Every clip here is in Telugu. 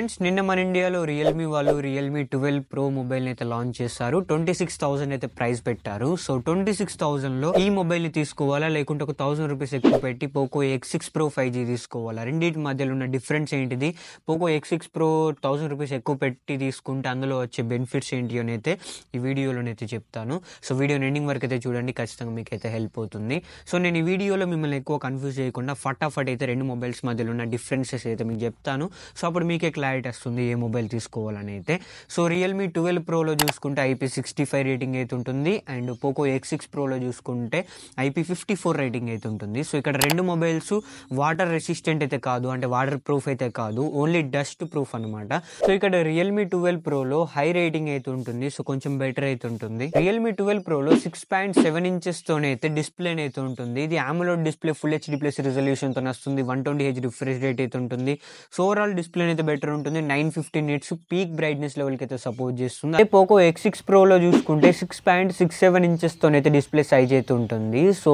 ఫ్రెండ్స్ నిన్న మన ఇండియాలో రియల్మీ వాళ్ళు రియల్మీ ట్వెల్వ్ ప్రో మొబైల్ అయితే లాంచ్ చేశారు ట్వంటీ సిక్స్ థౌసండ్ అయితే ప్రైస్ పెట్టారు సో ట్వంటీ సిక్స్ థౌసండ్ లో ఈ మొబైల్ ని తీసుకోవాలా లేకుంటే ఒక థౌసండ్ రూపీస్ ఎక్కువ పెట్టి Poco X six pro five G తీసుకోవాలా రెండింటి మధ్యలో ఉన్న డిఫరెన్స్ ఏంటిది Poco X six pro thousand rupees ఎక్కువ పెట్టి తీసుకుంటే అందులో వచ్చే బెనిఫిట్స్ ఏంటి అని అయితే ఈ వీడియోలోనైతే చెప్తాను సో వీడియో ఎండింగ్ వరకు అయితే చూడండి ఖచ్చితంగా మీకు అయితే హెల్ప్ అవుతుంది సో నేను ఈ వీడియోలో మిమ్మల్ని ఎక్కువ కన్ఫ్యూజ్ చేయకుండా ఫటాఫట్ అయితే రెండు మొబైల్స్ మధ్యలో ఉన్న డిఫరెన్సెస్ అయితే మీకు చెప్తాను సో అప్పుడు మీకే క్లాస్ క్లారిటీ వస్తుంది ఏ మొబైల్ తీసుకోవాలని అయితే సో రియల్మీ ట్వెల్వ్ ప్రోలో చూసుకుంటే ఐపీ సిక్స్టీ ఫైవ్ రేటింగ్ అయితే ఉంటుంది అండ్ పోకో ఎక్స్ సిక్స్ ప్రోలో చూసుకుంటే ఐపీ ఫిఫ్టీ ఫోర్ రేటింగ్ అయితే ఉంటుంది సో ఇక్కడ రెండు మొబైల్స్ వాటర్ రెసిస్టెంట్ అయితే కాదు అంటే వాటర్ ప్రూఫ్ అయితే కాదు ఓన్లీ డస్ట్ ప్రూఫ్ అనమాట సో ఇక్కడ రియల్మీ ట్వెల్వ్ ప్రోలో హై రేటింగ్ అయితే ఉంటుంది సో కొంచెం బెటర్ అయితే ఉంటుంది రియల్మీ ట్వెల్వ్ ప్రోలో సిక్స్ పాయింట్ సెవెన్ ఇంచెస్ తో అయితే డిస్ప్లే అయితే ఉంటుంది ఇది AMOLED display full HD plus రిజల్యూషన్తో వస్తుంది one twenty H refresh rate అయితే ఉంటుంది సో ఓవరాల్ డిస్ప్లే అయితే బెటర్ ఉంటుంది nine fifty nits peak brightness లెవెల్కి అయితే సపోర్ట్ చేస్తుంది అదే పోకో ఎక్స్ సిక్స్ ప్రోలో చూసుకుంటే సిక్స్ పాయింట్ సిక్స్ సెవెన్ అయితే డిస్ప్లే సైజ్ అయితే ఉంటుంది సో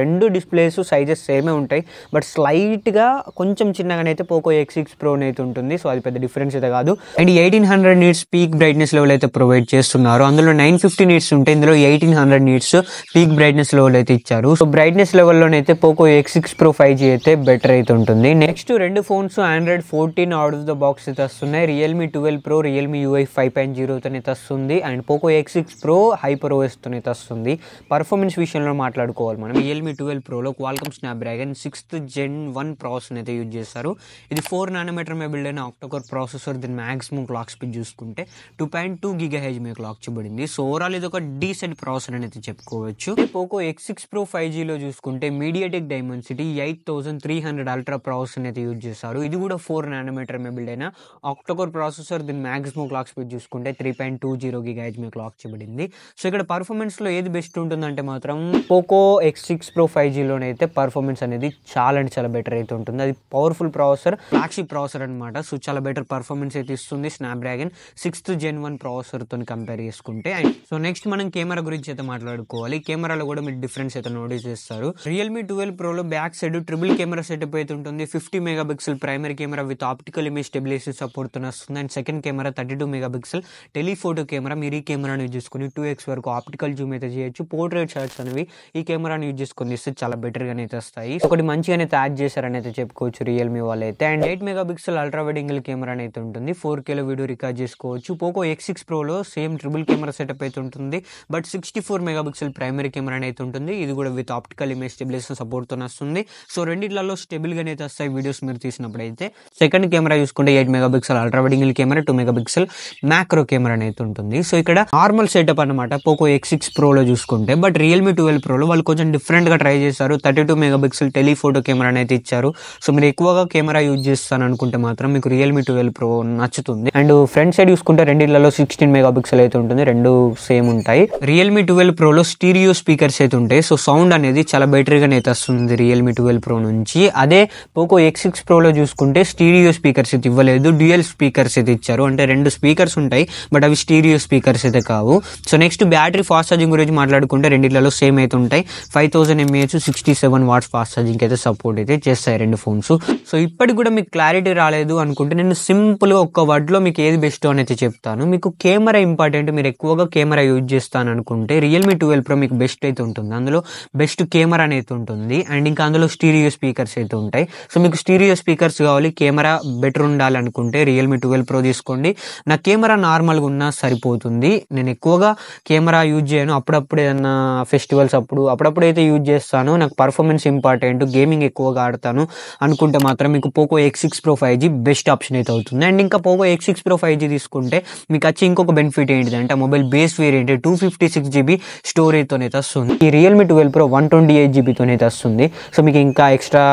రెండు డిస్ప్లేస్ సైజెస్ సేమే ఉంటాయి బట్ స్లైట్గా కొంచెం చిన్నగానైతే పోకో ఎక్స్ సిక్స్ ప్రో అయితే ఉంటుంది సో అది పెద్ద డిఫరెన్స్ అయితే కాదు and eighteen hundred nits peak brightness level అయితే ప్రొవైడ్ చేస్తున్నారు అందులో నైన్ ఫిఫ్టీ నీట్స్ ఉంటాయి ఇందులో eighteen hundred nits peak brightness level అయితే ఇచ్చారు సో బ్రైట్నెస్ లెవెల్లోనైతే Poco X six pro five G అయితే బెటర్ అయితే ఉంటుంది నెక్స్ట్ రెండు ఫోన్స్ ఆండ్రాయిడ్ ఫోర్టీన్ ఆర్డర్ ద బాక్స్ బాక్స్ అయితే వస్తున్నాయి Realme twelve pro Realme UI five point జీరోతో అయితే వస్తుంది and Poco X six pro hyper ఓఎస్తో అయితే వస్తుంది పర్ఫార్మెన్స్ విషయంలో మాట్లాడుకోవాలి మనం రియల్మీ ట్వెల్వ్ ప్రోలో Qualcomm dragon sixth gen one process అయితే యూజ్ చేస్తారు ఇది ఫోర్ నానోమీటర్ మే బిల్డ్ అయిన ఆక్టోకర్ ప్రాసెసర్ దీని మ్యాక్సిమం క్లాక్ స్పీడ్ చూసుకుంటే two point two giga H మీద క్లాక్ చేయబడింది సో ఓవరాల్ ఇది ఒక డీసెంట్ ప్రాసెసర్ అనేది చెప్పుకోవచ్చు Poco X six pro five జీలో చూసుకుంటే MediaTek Dimensity eight thousand three hundred ultra process అయితే యూజ్ చేస్తారు ఇది కూడా ఫోర్ నానోమీటర్ మే బిల్డ్ అయిన ఆక్టోకోర్ ప్రాసెసర్ దీని మ్యాక్సిమం క్లాక్ స్పీడ్ చూసుకుంటే త్రీ పాయింట్ టూ జీరో గిగాజ్ మీ క్లాక్ చేయబడింది సో ఇక్కడ పర్ఫార్మెన్స్లో ఏది బెస్ట్ ఉంటుందంటే మాత్రం Poco X six pro five జీలోనైతే పర్ఫార్మెన్స్ అనేది చాలా అంటే చాలా బెటర్ అయితే ఉంటుంది అది పవర్ఫుల్ ప్రాసెసర్ ఫ్లాక్షిప్ ప్రాసెసర్ అనమాట సో చాలా బెటర్ పర్ఫార్మెన్స్ అయితే ఇస్తుంది స్నాప్డ్రాగన్ సిక్స్త్ జెన్ వన్ ప్రాసెసర్తో కంపేర్ చేసుకుంటే అండ్ సో నెక్స్ట్ మనం కెమెరా గురించి అయితే మాట్లాడుకోవాలి కెమెరాలో కూడా మీరు డిఫరెన్స్ అయితే నోటీస్ చేస్తారు రియల్మీ ట్వెల్వ్ ప్రోలో back side triple camera setup అయితే ఉంటుంది fifty megapixel primary camera with optical image stabilize support support వస్తుంది and second camera thirty two megapixel telephoto camera మీరు ఈ కెమెరాను యూజ్ చేసుకుని టూ ఎక్స్ వరకు ఆప్టికల్ జూమ్ అయితే చేయొచ్చు పోర్ట్రేట్ షాట్స్ అనేవి ఈ కెమెరాను యూజ్ చేసుకుని ఇస్తే చాలా గా అయితే వస్తాయి ఒకటి మంచిగా అయితే యాడ్ చేశారని అయితే చెప్పుకోవచ్చు రియల్మీ వాళ్ళు అయితే and eight megapixel ultra వెడింగ్ కెమెరా అయితే ఉంటుంది ఫోర్ కేలో వీడియో రికార్డ్ చేసుకోవచ్చు పోకో ఎక్స్ సిక్స్ ప్రోలో సేమ్ ట్రిపుల్ కెమెరా సెటప్ అయితే ఉంటుంది but sixty four megapixel primary camera అయితే ఉంటుంది ఇది కూడా విత్ ఆప్టికల్ ఇమేజ్ సపోర్ట్ తో వస్తుంది సో రెండిట్లలో స్టెబిల్ గా అయితే వస్తాయి వీడియోస్ మీరు తీసినప్పుడు అయితే సెకండ్ కెమెరా చూసుకుంటే eight megapixel ultra wide camera two megapixel macro camera అనేది ఉంటుంది సో ఇక్కడ నార్మల్ సెటప్ అనమాట పోకో ఎక్స్ సిక్స్ ప్రోలో చూసుకుంటే బట్ రియల్మీ ట్వెల్వ్ ప్రోలో వాళ్ళు కొంచెం డిఫరెంట్గా ట్రై చేశారు thirty two megapixel telephoto camera అనేది ఇచ్చారు సో మీరు ఎక్కువగా కెమెరా యూజ్ చేస్తాను అనుకుంటే మాత్రం మీకు రియల్మీ ట్వెల్వ్ ప్రో నచ్చుతుంది అండ్ ఫ్రంట్ సైడ్ చూసుకుంటే రెండిళ్లలో సిక్స్టీన్ మెగా పిక్సెల్ అయితే ఉంటుంది రెండు సేమ్ ఉంటాయి రియల్మీ ట్వెల్వ్ ప్రోలో స్టీరియో స్పీకర్స్ అయితే ఉంటాయి సో సౌండ్ అనేది చాలా బెటర్గానే అయితే వస్తుంది రియల్మీ ట్వెల్వ్ ప్రో నుంచి అదే పోకో ఎక్స్ సిక్స్ ప్రోలో చూసుకుంటే స్టీరియో స్పీకర్స్ అయితే ఇవ్వలేదు లేదు డ్యూయల్ స్పీకర్స్ అయితే ఇచ్చారు అంటే రెండు స్పీకర్స్ ఉంటాయి బట్ అవి స్టీరియో స్పీకర్స్ అయితే కావు so next battery fast charging గురించి మాట్లాడుకుంటే రెండిట్లలో సేమ్ అయితే ఉంటాయి five thousand mAh sixty seven watts fast charging అయితే సపోర్ట్ అయితే చేస్తాయి రెండు ఫోన్స్ సో ఇప్పటికి కూడా మీకు క్లారిటీ రాలేదు అనుకుంటే నేను సింపుల్గా ఒక్క వర్డ్లో మీకు ఏది బెస్ట్ అని అయితే చెప్తాను మీకు కెమెరా ఇంపార్టెంట్ మీరు ఎక్కువగా కెమెరా యూజ్ చేస్తాను అనుకుంటే రియల్మీ ట్వెల్వ్ ప్రో మీకు బెస్ట్ అయితే ఉంటుంది అందులో బెస్ట్ కెమెరా అనేది ఉంటుంది అండ్ ఇంకా అందులో స్టీరియో స్పీకర్స్ అయితే ఉంటాయి సో మీకు స్టీరియో స్పీకర్స్ కావాలి కెమెరా బెటర్ ఉండాలని అనుకుంటే రియల్మీ ట్వెల్వ్ ప్రో తీసుకోండి నా కెమెరా నార్మల్గా ఉన్నా సరిపోతుంది నేను ఎక్కువగా కెమెరా యూజ్ చేయను అప్పుడప్పుడు ఏదన్నా ఫెస్టివల్స్ అప్పుడు అప్పుడప్పుడైతే యూజ్ చేస్తాను నాకు పర్ఫార్మెన్స్ ఇంపార్టెంట్ గేమింగ్ ఎక్కువగా ఆడతాను అనుకుంటే మాత్రం మీకు Poco X six pro five G best option అయితే అవుతుంది అండ్ ఇంకా Poco X six pro five G తీసుకుంటే మీకు వచ్చి ఇంకొక బెనిఫిట్ ఏంటిదంటే mobile base variant two fifty six GB స్టోరేజ్తోనైతే వస్తుంది ఈ Realme twelve pro one twenty eight జీబీతోనైతే వస్తుంది సో మీకు ఇంకా ఎక్స్ట్రా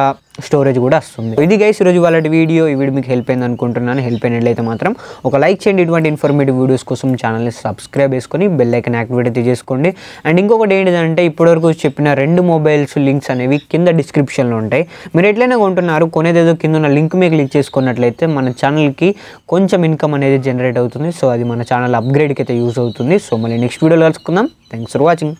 స్టోరేజ్ కూడా వస్తుంది ఇది గైస్ ఈరోజు వాళ్ళ వీడియో ఈ వీడియో మీకు హెల్ప్ అయింది అనుకుంటున్నాను హెల్ప్ అయినట్లయితే మాత్రం ఒక లైక్ చేయండి ఇటువంటి ఇన్ఫర్మేటివ్ వీడియోస్ కోసం ఛానల్ని సబ్స్క్రైబ్ చేసుకొని బెల్ ఐకన్ యాక్టివేట్ అయితే చేసుకోండి అండ్ ఇంకొకటి ఏంటిదంటే ఇప్పటివరకు చెప్పిన రెండు మొబైల్స్ లింక్స్ అనేవి కింద డిస్క్రిప్షన్లో ఉంటాయి మీరు ఎట్లయినా కొంటున్నారు కొనేదేదో కింద ఉన్న లింక్ మీద క్లిక్ చేసుకున్నట్లయితే మన ఛానల్కి కొంచెం ఇన్కమ్ అనేది జనరేట్ అవుతుంది సో అది మన ఛానల్ అప్గ్రేడ్కి అయితే యూజ్ అవుతుంది సో మళ్ళీ నెక్స్ట్ వీడియోలో కలుసుకుందాం థ్యాంక్స్ ఫర్ వాచింగ్